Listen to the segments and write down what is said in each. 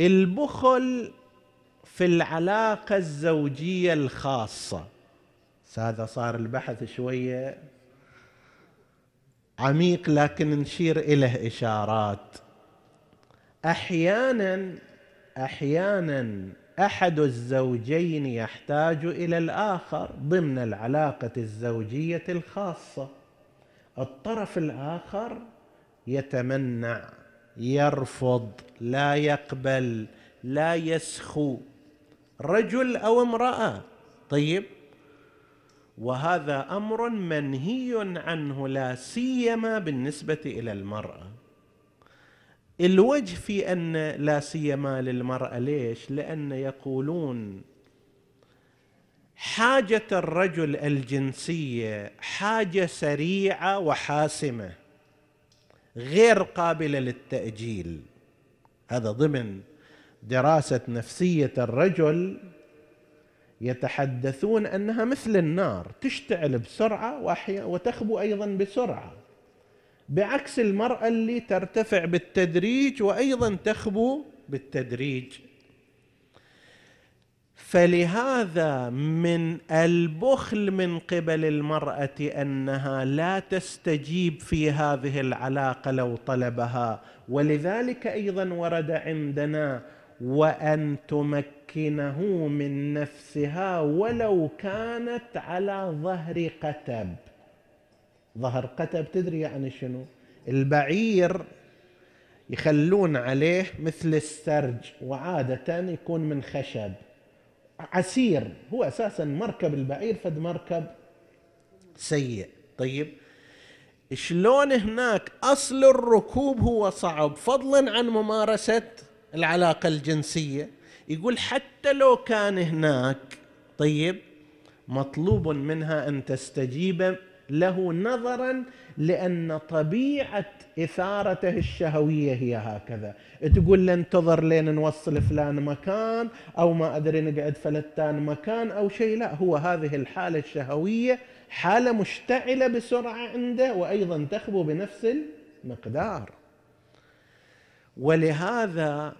البخل في العلاقه الزوجيه الخاصه هذا صار البحث شويه عميق لكن نشير اليه اشارات احيانا احيانا احد الزوجين يحتاج الى الاخر ضمن العلاقه الزوجيه الخاصه الطرف الاخر يتمنع يرفض لا يقبل لا يسخو رجل او امراه طيب وهذا امر منهي عنه لا سيما بالنسبه الى المراه الوجه في ان لا سيما للمراه ليش لان يقولون حاجه الرجل الجنسيه حاجه سريعه وحاسمه غير قابله للتاجيل هذا ضمن دراسه نفسيه الرجل يتحدثون انها مثل النار تشتعل بسرعه وتخبو ايضا بسرعه بعكس المراه اللي ترتفع بالتدريج وايضا تخبو بالتدريج فلهذا من البخل من قبل المراه انها لا تستجيب في هذه العلاقه لو طلبها ولذلك ايضا ورد عندنا وان تمكنه من نفسها ولو كانت على ظهر قتب ظهر قتب تدري يعني شنو البعير يخلون عليه مثل السرج وعاده يكون من خشب عسير هو اساسا مركب البعير فد مركب سيء طيب شلون هناك اصل الركوب هو صعب فضلا عن ممارسه العلاقه الجنسيه يقول حتى لو كان هناك طيب مطلوب منها ان تستجيب له نظرا لان طبيعه اثارته الشهويه هي هكذا، تقول له انتظر لين نوصل فلان مكان او ما ادري نقعد فلتان مكان او شيء، لا هو هذه الحاله الشهويه حاله مشتعله بسرعه عنده وايضا تخبو بنفس المقدار. ولهذا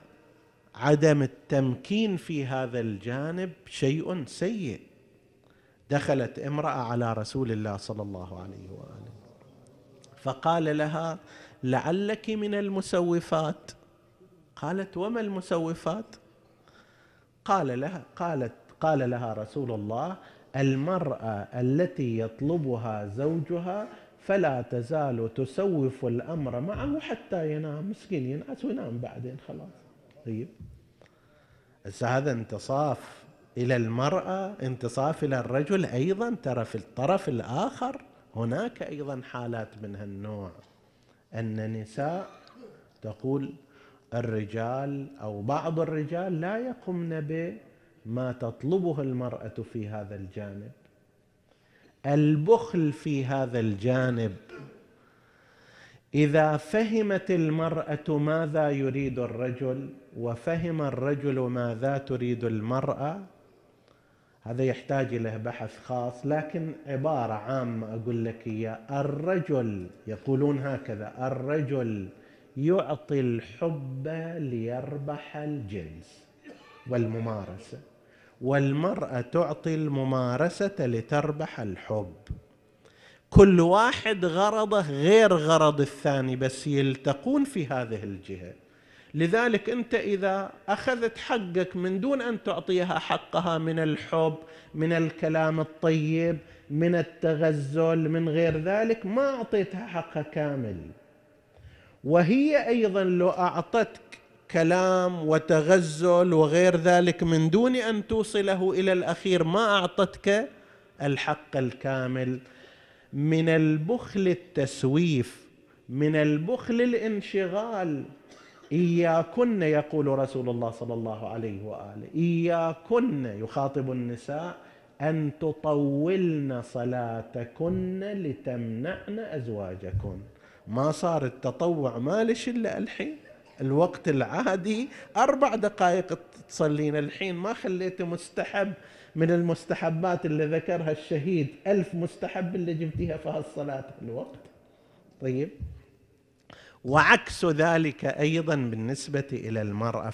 عدم التمكين في هذا الجانب شيء سيء دخلت امراه على رسول الله صلى الله عليه واله فقال لها لعلك من المسوفات قالت وما المسوفات قال لها قالت قال لها رسول الله المراه التي يطلبها زوجها فلا تزال تسوف الامر معه حتى ينام مسكين ينعس وينام بعدين خلاص طيب هسه هذا انتصاف الى المراه انتصاف الى الرجل ايضا ترى في الطرف الاخر هناك ايضا حالات من هالنوع ان نساء تقول الرجال او بعض الرجال لا يقمن بما تطلبه المراه في هذا الجانب البخل في هذا الجانب اذا فهمت المراه ماذا يريد الرجل وفهم الرجل ماذا تريد المراه هذا يحتاج إلى بحث خاص لكن عبارة عامة أقول لك إياه الرجل يقولون هكذا الرجل يعطي الحب ليربح الجنس والممارسة والمرأة تعطي الممارسة لتربح الحب كل واحد غرضه غير غرض الثاني بس يلتقون في هذه الجهه لذلك انت اذا اخذت حقك من دون ان تعطيها حقها من الحب من الكلام الطيب من التغزل من غير ذلك ما اعطيتها حقها كامل وهي ايضا لو اعطتك كلام وتغزل وغير ذلك من دون ان توصله الى الاخير ما اعطتك الحق الكامل من البخل التسويف من البخل الانشغال إياكن يقول رسول الله صلى الله عليه وآله إياكن يخاطب النساء أن تطولن صلاتكن لتمنعن أزواجكن ما صار التطوع مالش إلا الحين الوقت العادي أربع دقائق تصلين الحين ما خليت مستحب من المستحبات اللي ذكرها الشهيد ألف مستحب اللي جبتيها في هالصلاة الوقت طيب وعكس ذلك ايضا بالنسبه الى المراه